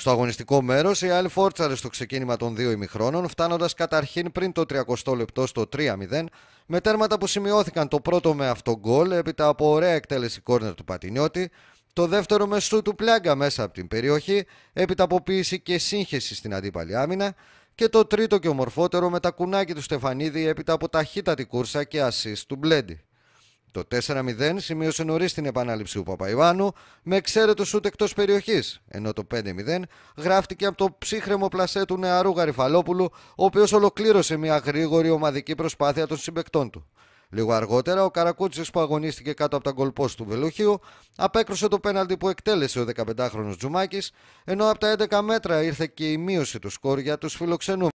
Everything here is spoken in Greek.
Στο αγωνιστικό μέρος, οι άλλοι φόρτσαρε στο ξεκίνημα των δύο ημιχρόνων, φτάνοντας καταρχήν πριν το 30 λεπτό στο 3-0, με τέρματα που σημειώθηκαν το πρώτο με αυτό γκολ, έπειτα από ωραία εκτέλεση κόρνερ του Πατινιώτη, το δεύτερο με σου του πλάγκα μέσα από την περιοχή, έπειτα από ποιήση και σύγχυση στην αντίπαλη άμυνα, και το τρίτο και ομορφότερο με τα κουνάκι του Στεφανίδη έπειτα από ταχύτατη κούρσα και ασίστ του Μπλέντι. Το 4-0 σημείωσε νωρίς την επανάληψη του Παπαϊβάνου με εξαίρετο σούτ εκτός περιοχής, ενώ το 5-0 γράφτηκε από το ψύχρεμο πλασέ του νεαρού Γαριφαλόπουλου, ο οποίος ολοκλήρωσε μια γρήγορη ομαδική προσπάθεια των συμπεκτών του. Λίγο αργότερα, ο Καρακούτση που αγωνίστηκε κάτω από τα γκολπό του Βελουχίου απέκρουσε το πέναλτι που εκτέλεσε ο 15χρονο Τζουμάκης, ενώ από τα 11 μέτρα ήρθε και η μείωση του σκόρ για τους φιλοξενούμενους.